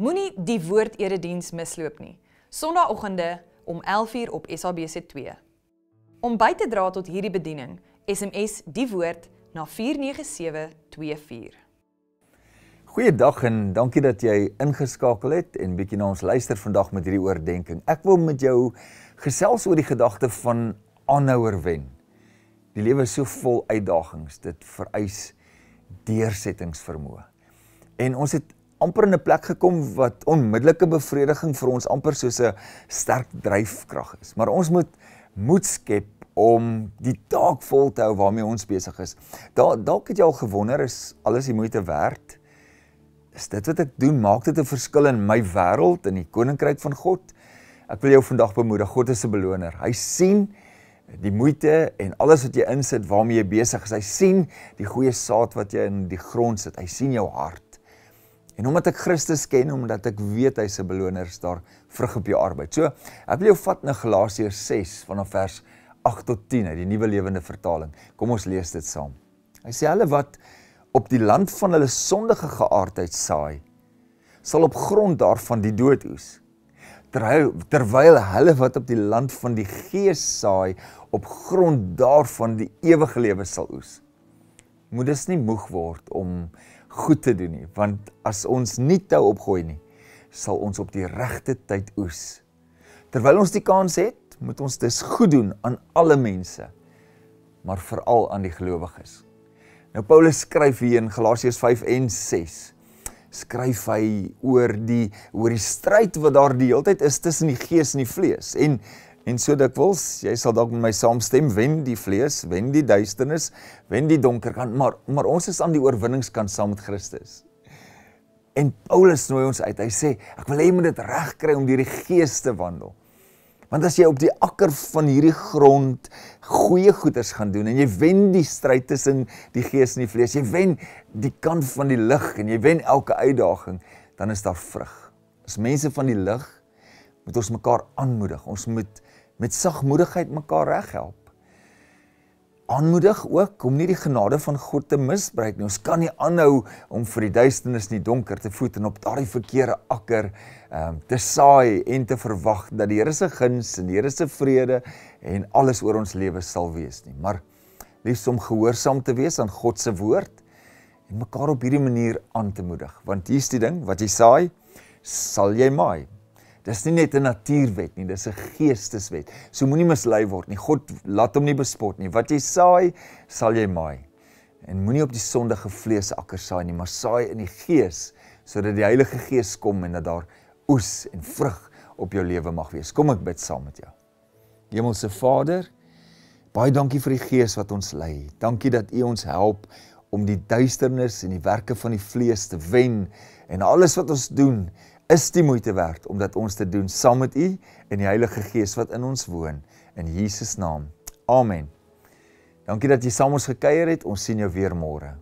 Moenie die woord erediens misloop nie. Sondagoggende om 11:00 op SABC2. Om by te dra tot hierdie bediening, SMS die woord na 49724. Goeiedag en dankie dat jy ingeskakel het en bietjie na ons luister vandag met hierdie oordeenking. Ek wil met jou gesels oor die gedagte van aanhouer wen. Die lewe is so vol uitdagings, dit vereis deursettingsvermoë. En ons het amper in 'n plek gekom wat onmiddellike bevrediging vir ons amper soos 'n sterk dryfkrag is. Maar ons moet moed skep om die taak vol te hou waarmee ons besig is. Daar dalk het jy al gewonder is alles die moeite werd? Is dit wat ek doen maak dit 'n verskil in my wêreld in die koninkryk van God? Ek wil jou vandag bemoedig. God is 'n beloner. Hy sien die moeite en alles wat jy insit waarmee jy besig is. Hy sien die goeie saad wat jy in die grond sit. Hy sien jou hart. En omdat ek Christus ken, omdat ek weet hy se beloner is daar vrug op jou arbeid. So, ek wil jou vat na Galasiërs 6 vanaf vers 8 tot 10 uit die Nuwe Lewende Vertaling. Kom ons lees dit saam. Hy sê hulle wat op die land van hulle sondige geaardheid saai, sal op grond daarvan die dood oes. Terwyl hulle wat op die land van die gees saai, op grond daarvan die ewige lewe sal oes. Moet dus nie moeg word om goed te doen nie, want as ons nie tou opgooi nie, sal ons op die regte tyd oes. Terwyl ons die kans het, moet ons dus goed doen aan alle mense, maar veral aan die gelowiges. Nou Paulus skryf hier in Galasiërs 5 en 6. Skryf hy oor die oor die stryd wat daar die hele tyd is tussen die gees en die vlees en En so dikwels, jy sal dalk met my saamstem, wen die vlees, wen die duisternis, wen die donker kant, maar maar ons is aan die oorwinningskant saam met Christus. En Paulus nooi ons uit. Hy sê, ek wil hê jy moet dit regkry om deur die Gees te wandel. Want as jy op die akker van hierdie grond goeie goeders gaan doen en jy wen die stryd tussen die gees en die vlees, jy wen die kant van die lig en jy wen elke uitdaging, dan is daar vrug. As mense van die lig moet ons mekaar aanmoedig. Ons moet met sagmoedigheid mekaar reghelp. Aanmoedig ook om nie die genade van God te misbruik nie. Ons kan nie aanhou om vir die duisternis in die donker te voet en op daardie verkeerde akker ehm um, te saai en te verwag dat die Here se guns en die Here se vrede en alles oor ons lewe sal wees nie. Maar liefs om gehoorsaam te wees aan God se woord en mekaar op hierdie manier aan te moedig, want hier's die ding wat jy saai, sal jy maai. Dis nie net 'n natuurwet nie, dis 'n geesteswet. So moenie mislei word nie. God laat hom nie bespot nie. Wat jy saai, sal jy maai. En moenie op die sondige vlees akker saai nie, maar saai in die gees sodat die Heilige Gees kom en dat daar oes en vrug op jou lewe mag wees. Kom ek bid saam met jou. Hemelse Vader, baie dankie vir die Gees wat ons lei. Dankie dat U ons help om die duisternis en die werke van die vlees te wen en alles wat ons doen is die moeite werd om dat ons te doen saam met U en die Heilige Gees wat in ons woon in Jesus naam. Amen. Dankie dat jy saam ons gekuier het. Ons sien jou weer môre.